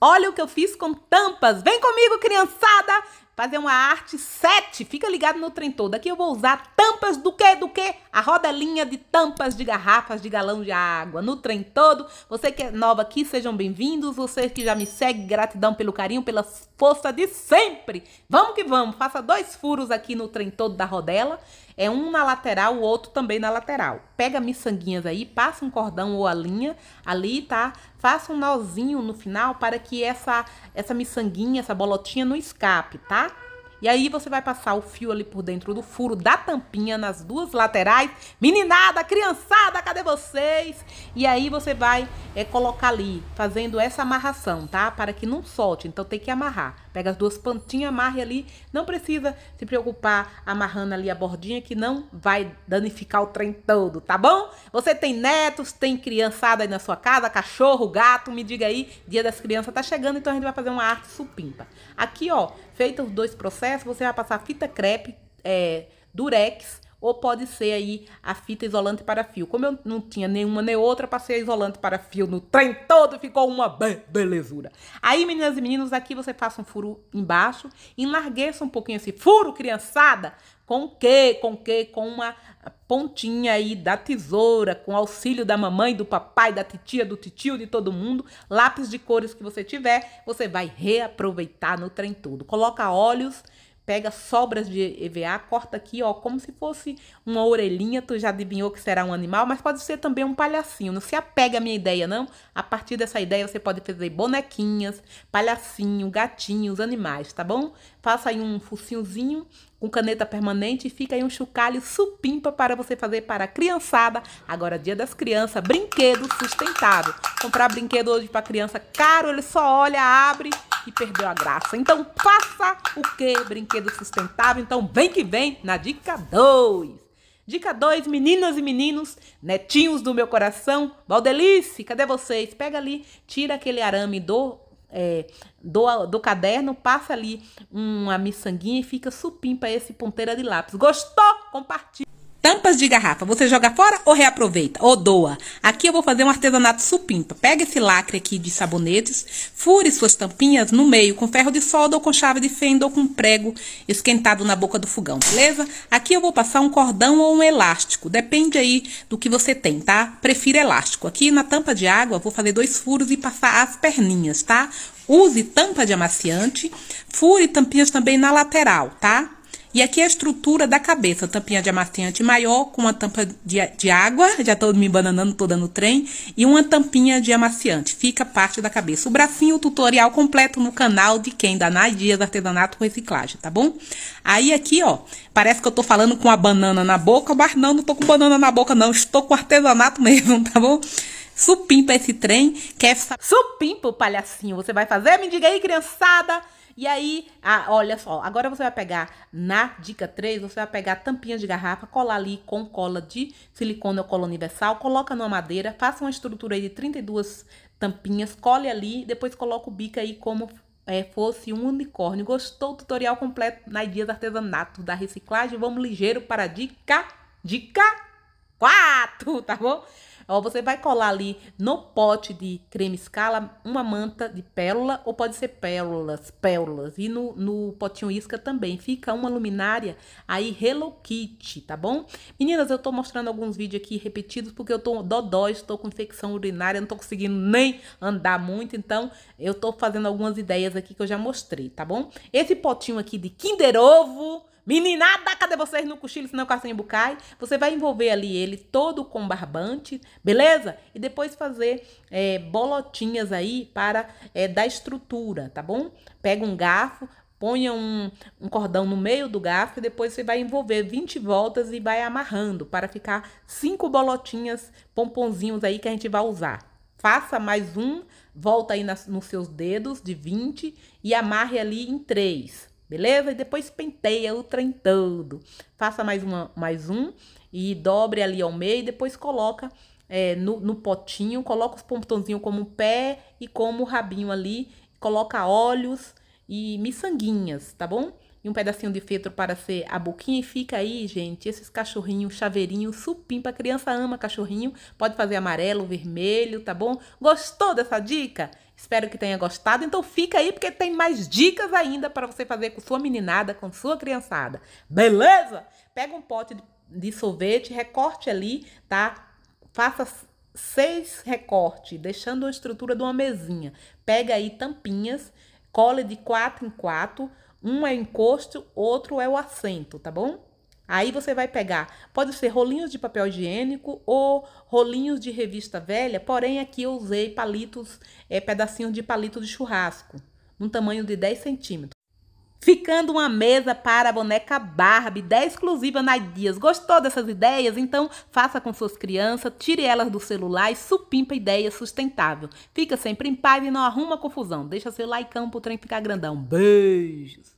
Olha o que eu fiz com tampas. Vem comigo, criançada, fazer uma arte 7. Fica ligado no trem todo. Aqui eu vou usar tampas do que do que? A rodelinha de tampas de garrafas de galão de água no trem todo. Você que é nova aqui, sejam bem-vindos. Você que já me segue, gratidão pelo carinho, pela força de sempre. Vamos que vamos. Faça dois furos aqui no trem todo da rodela é um na lateral, o outro também na lateral. Pega miçanguinhas aí, passa um cordão ou a linha ali, tá? Faça um nozinho no final para que essa, essa miçanguinha, essa bolotinha não escape, tá? E aí você vai passar o fio ali por dentro do furo da tampinha nas duas laterais. Meninada, criançada, cadê vocês? E aí você vai é, colocar ali, fazendo essa amarração, tá? Para que não solte, então tem que amarrar. Pega as duas pontinhas, amarre ali. Não precisa se preocupar amarrando ali a bordinha que não vai danificar o trem todo, tá bom? Você tem netos, tem criançada aí na sua casa, cachorro, gato, me diga aí. Dia das crianças tá chegando, então a gente vai fazer uma arte supimpa. Aqui, ó, feito os dois processos, você vai passar fita crepe, é, durex, ou pode ser aí a fita isolante para fio. Como eu não tinha nenhuma nem outra, passei a isolante para fio no trem todo, ficou uma be belezura. Aí, meninas e meninos, aqui você faça um furo embaixo, enlargueça um pouquinho esse furo, criançada, com o que, com o que, com uma pontinha aí da tesoura, com auxílio da mamãe, do papai, da titia, do titio, de todo mundo, lápis de cores que você tiver, você vai reaproveitar no trem todo. Coloca olhos pega sobras de EVA, corta aqui, ó, como se fosse uma orelhinha, tu já adivinhou que será um animal, mas pode ser também um palhacinho. Não se apega à minha ideia, não. A partir dessa ideia você pode fazer bonequinhas, palhacinho, gatinhos, animais, tá bom? Faça aí um focinhozinho com caneta permanente e fica aí um chocalho supimpa para você fazer para a criançada. Agora, dia das crianças, brinquedo sustentável. Comprar brinquedo hoje para criança caro, ele só olha, abre e perdeu a graça. Então faça o que, brinquedo sustentável? Então vem que vem na dica 2. Dica 2, meninas e meninos, netinhos do meu coração, Valdelice, cadê vocês? Pega ali, tira aquele arame do é, do, do caderno, passa ali uma miçanguinha e fica supim para esse ponteira de lápis. Gostou? Compartilha. Tampas de garrafa, você joga fora ou reaproveita? Ou doa? Aqui eu vou fazer um artesanato supimpa. Pega esse lacre aqui de sabonetes, fure suas tampinhas no meio com ferro de solda ou com chave de fenda ou com prego esquentado na boca do fogão, beleza? Aqui eu vou passar um cordão ou um elástico, depende aí do que você tem, tá? Prefiro elástico. Aqui na tampa de água vou fazer dois furos e passar as perninhas, tá? Use tampa de amaciante, fure tampinhas também na lateral, tá? E aqui é a estrutura da cabeça, tampinha de amaciante maior com uma tampa de, de água, já tô me bananando toda no trem, e uma tampinha de amaciante, fica parte da cabeça. O bracinho, o tutorial completo no canal de quem? Da Nai Dias Artesanato Reciclagem, tá bom? Aí aqui, ó, parece que eu tô falando com a banana na boca, mas não, não tô com banana na boca não, estou com artesanato mesmo, tá bom? Supimpa esse trem, quer essa... É Supimpa o palhacinho, você vai fazer? Me diga aí, criançada! E aí, ah, olha só, agora você vai pegar na dica 3, você vai pegar tampinha de garrafa, colar ali com cola de silicone ou cola universal, coloca numa madeira, faça uma estrutura aí de 32 tampinhas, cole ali, depois coloca o bico aí como é, fosse um unicórnio. Gostou? Tutorial completo na Dias Artesanato da Reciclagem. Vamos ligeiro para a dica, dica 4, tá bom? Ó, você vai colar ali no pote de creme escala uma manta de pérola, ou pode ser pérolas, pérolas. E no, no potinho isca também. Fica uma luminária aí Hello Kitty, tá bom? Meninas, eu tô mostrando alguns vídeos aqui repetidos porque eu tô dodó, estou com infecção urinária, não tô conseguindo nem andar muito. Então, eu tô fazendo algumas ideias aqui que eu já mostrei, tá bom? Esse potinho aqui de Kinder Ovo Meninada, cadê vocês no cochilo, senão o cacimbo cai? Você vai envolver ali ele todo com barbante, beleza? E depois fazer é, bolotinhas aí para é, dar estrutura, tá bom? Pega um garfo, ponha um, um, cordão no meio do garfo e depois você vai envolver 20 voltas e vai amarrando para ficar cinco bolotinhas, pomponzinhos aí que a gente vai usar. Faça mais um, volta aí nas, nos seus dedos de 20 e amarre ali em três beleza? E depois penteia o trem todo. Faça mais, uma, mais um e dobre ali ao meio e depois coloca é, no, no, potinho, coloca os pontãozinhos como pé e como rabinho ali, coloca olhos e miçanguinhas, tá bom? E um pedacinho de feltro para ser a boquinha. E fica aí, gente, esses cachorrinhos, chaveirinho, supimpa. A criança ama cachorrinho. Pode fazer amarelo, vermelho, tá bom? Gostou dessa dica? Espero que tenha gostado. Então fica aí porque tem mais dicas ainda para você fazer com sua meninada, com sua criançada. Beleza? Pega um pote de sorvete, recorte ali, tá? Faça seis recortes, deixando a estrutura de uma mesinha. Pega aí tampinhas, cole de quatro em quatro. Um é o encosto, outro é o assento, tá bom? Aí você vai pegar, pode ser rolinhos de papel higiênico ou rolinhos de revista velha, porém aqui eu usei palitos, é, pedacinhos de palito de churrasco, num tamanho de 10 centímetros. Ficando uma mesa para a boneca Barbie, da exclusiva na Dias. Gostou dessas ideias? Então faça com suas crianças, tire elas do celular e supimpa ideia sustentável. Fica sempre em paz e não arruma confusão. Deixa seu like, pro trem ficar grandão. Beijos!